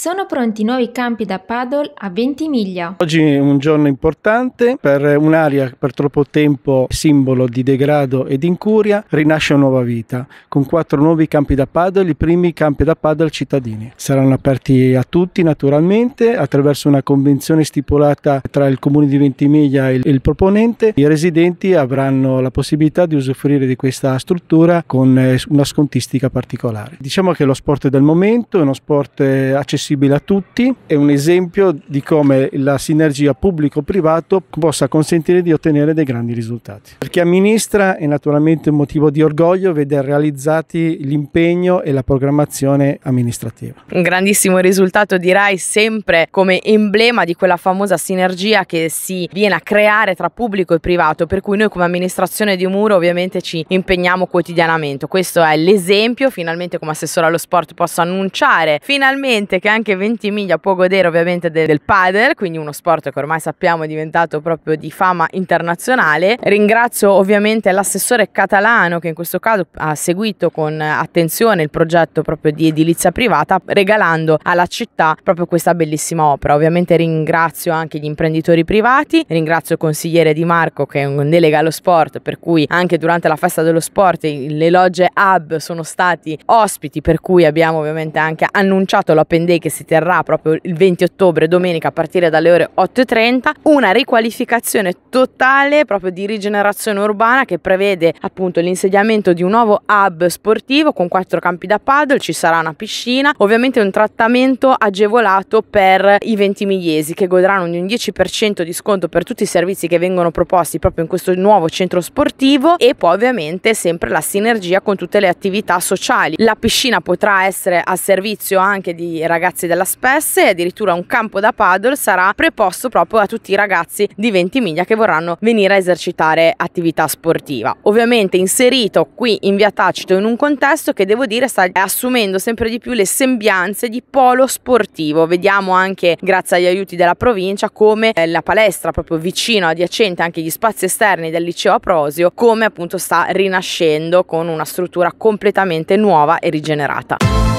Sono pronti i nuovi campi da paddle a Ventimiglia. Oggi è un giorno importante per un'area per troppo tempo simbolo di degrado ed incuria, rinasce una nuova vita con quattro nuovi campi da paddle, i primi campi da paddle cittadini. Saranno aperti a tutti naturalmente attraverso una convenzione stipulata tra il comune di Ventimiglia e il proponente. I residenti avranno la possibilità di usufruire di questa struttura con eh, una scontistica particolare. Diciamo che lo sport del momento è uno sport eh, accessibile accessibile a tutti, è un esempio di come la sinergia pubblico-privato possa consentire di ottenere dei grandi risultati. Per chi amministra è naturalmente un motivo di orgoglio vedere realizzati l'impegno e la programmazione amministrativa. Un grandissimo risultato direi sempre come emblema di quella famosa sinergia che si viene a creare tra pubblico e privato, per cui noi come amministrazione di un muro ovviamente ci impegniamo quotidianamente. Questo è l'esempio, finalmente come assessore allo sport posso annunciare finalmente che anche anche Ventimiglia può godere ovviamente del, del padel, quindi uno sport che ormai sappiamo è diventato proprio di fama internazionale. Ringrazio ovviamente l'assessore catalano che in questo caso ha seguito con attenzione il progetto proprio di edilizia privata, regalando alla città proprio questa bellissima opera. Ovviamente ringrazio anche gli imprenditori privati, ringrazio il consigliere Di Marco che è un delega allo sport, per cui anche durante la festa dello sport le logge hub sono stati ospiti, per cui abbiamo ovviamente anche annunciato l'open day Day che si terrà proprio il 20 ottobre, domenica, a partire dalle ore 8.30, una riqualificazione totale proprio di rigenerazione urbana che prevede appunto l'insediamento di un nuovo hub sportivo con quattro campi da paddle, ci sarà una piscina, ovviamente un trattamento agevolato per i ventimigliesi che godranno di un 10% di sconto per tutti i servizi che vengono proposti proprio in questo nuovo centro sportivo e poi ovviamente sempre la sinergia con tutte le attività sociali. La piscina potrà essere a servizio anche di ragazzi ragazzi della SPES e addirittura un campo da paddle sarà preposto proprio a tutti i ragazzi di 20 miglia che vorranno venire a esercitare attività sportiva. Ovviamente inserito qui in via Tacito in un contesto che devo dire sta assumendo sempre di più le sembianze di polo sportivo. Vediamo anche grazie agli aiuti della provincia come eh, la palestra proprio vicino, adiacente anche agli spazi esterni del liceo Aprosio, come appunto sta rinascendo con una struttura completamente nuova e rigenerata.